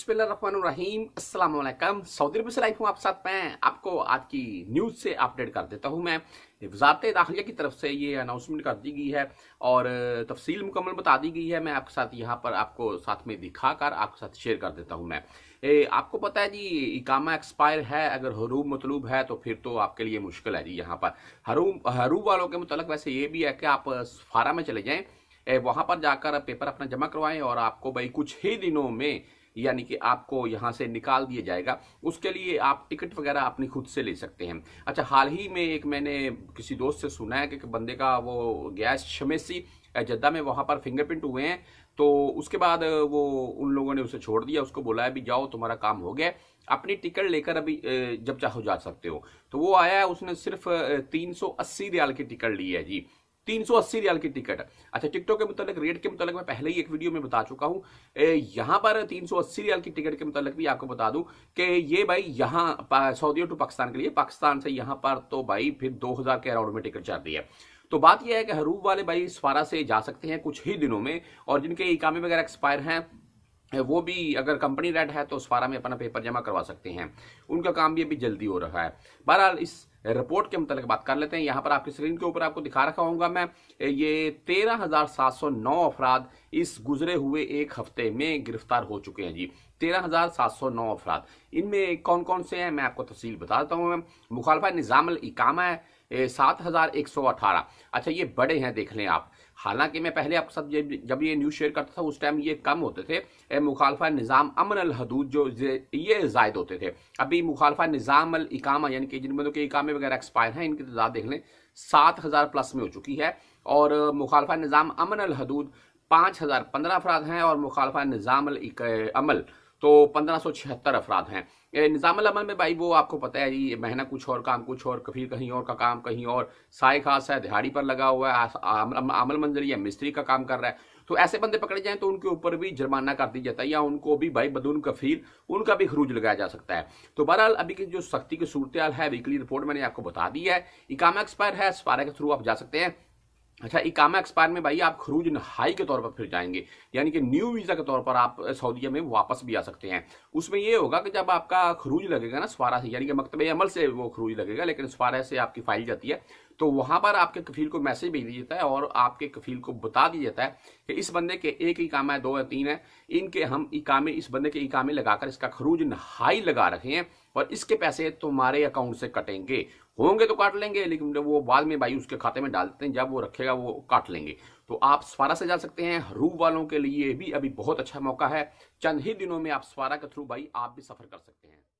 वालेकुम सऊदी से लाइफ हूँ आप साथ मैं आपको आज की न्यूज़ से अपडेट कर देता हूँ मैं वजारत दाखिलिया की तरफ से ये अनाउंसमेंट कर दी गई है और तफसील मुकम्मल बता दी गई है मैं आपके साथ यहाँ पर आपको साथ में दिखा कर आपके साथ शेयर कर देता हूँ मैं ए, आपको पता है जी इकामा एक्सपायर है अगर हरूब मतलूब है तो फिर तो आपके लिए मुश्किल है जी यहाँ पर हरूब हरूब वालों के मतलब वैसे ये भी है कि आप फारा में चले जाएँ वहाँ पर जाकर पेपर अपना जमा करवाएं और आपको भाई कुछ ही दिनों में यानी कि आपको यहाँ से निकाल दिया जाएगा उसके लिए आप टिकट वगैरह अपनी खुद से ले सकते हैं अच्छा हाल ही में एक मैंने किसी दोस्त से सुना है कि बंदे का वो गैस शमेसी जद्दा में वहाँ पर फिंगरप्रिंट हुए हैं तो उसके बाद वो उन लोगों ने उसे छोड़ दिया उसको बोला है भी जाओ तुम्हारा काम हो गया अपनी टिकट लेकर अभी जब चाहो जा सकते हो तो वो आया है उसने सिर्फ तीन सौ अस्सी रियाल की टिकट ली है जी तीन सौ अस्सी रियाल की टिकट अच्छा टिकटों के मुतलक रेट के मुतलक मैं पहले ही एक वीडियो में बता चुका हूँ यहाँ पर तीन सौ अस्सी रियाल की टिकट के मुतलक भी आपको बता दूं कि ये भाई यहां सऊदी टू पाकिस्तान के लिए पाकिस्तान से यहां पर तो भाई फिर दो हज़ार के अराउंड में टिकट चल रही है तो बात यह है कि हरूब वाले भाई स्वारा से जा सकते हैं कुछ ही दिनों में और जिनके इकामे वगैरह एक्सपायर हैं वो भी अगर कंपनी रेड है तो स्वारा में अपना पेपर जमा करवा सकते हैं उनका काम भी अभी जल्दी हो रहा है बहरहाल इस रिपोर्ट के मुताबिक बात कर लेते हैं यहाँ पर आपकी स्क्रीन के ऊपर आपको दिखा रखा होगा मैं ये तेरह हजार सात सौ नौ अफराद इस गुजरे हुए एक हफ्ते में गिरफ्तार हो चुके हैं जी तेरह हजार सात सौ नौ अफराद इनमें कौन कौन से हैं मैं आपको तफसील देता हूँ मुखालफा निज़ाम इकामा है सात हजार एक सौ अठारह अच्छा ये बड़े हैं देख लें आप हालांकि मैं पहले आप सब जब ये न्यूज़ शेयर करता था उस टाइम ये कम होते थे मुखालफा निज़ाम अमन अल हदूद जो ये जायद होते थे अभी मुखालफा निज़ाम अल इकामा यानी कि जिन बंदों तो के इकामे वगैरह एक्सपायर हैं इनकी तादाद देख लें सात हज़ार प्लस में हो चुकी है और मुखालफा निज़ाम अमन अल हदूद पाँच हज़ार पंद्रह अफराद हैं और मुखालफा निज़ाम अमल तो छिहत्तर अफराद हैं निज़ामल में भाई वो आपको पता है ये महीना कुछ और काम कुछ और कभी कहीं और का काम कहीं और साय खास है दिहाड़ी पर लगा हुआ है अमल मंजर मंजरी या मिस्त्री का काम कर रहा है तो ऐसे बंदे पकड़े जाएं तो उनके ऊपर भी जुर्माना कर दिया जाता है या उनको भी भाई बदून कफील उनका भी खरूज लगाया जा सकता है तो बहरहाल अभी की जो सख्ती की सूरत है वीकली रिपोर्ट मैंने आपको बता दी है इकामा एक्सपायर है सफारा के थ्रू आप जा सकते हैं अच्छा इकामा एक्सपायर में भाई आप खरूज हाई के तौर पर फिर जाएंगे यानी कि न्यू वीज़ा के तौर पर आप सऊदीया में वापस भी आ सकते हैं उसमें ये होगा कि जब आपका खरूज लगेगा ना स्वारा से यानी कि मकतब अमल से वो खरूज लगेगा लेकिन स्वारा से आपकी फाइल जाती है तो वहां पर आपके कफील को मैसेज भेज दिया जाता है और आपके कफील को बता दिया जाता है कि इस बंदे के एक इकामा है दो या तीन है इनके हम इकामे इस बंदे के इकामे लगाकर इसका खरूज नहाई लगा रखे हैं और इसके पैसे तुम्हारे अकाउंट से कटेंगे होंगे तो काट लेंगे लेकिन वो बाद में भाई उसके खाते में डालते हैं जब वो रखेगा वो काट लेंगे तो आप स्वारा से जा सकते हैं हरूब वालों के लिए भी अभी बहुत अच्छा मौका है चंद ही दिनों में आप स्वारा के थ्रू भाई आप भी सफर कर सकते हैं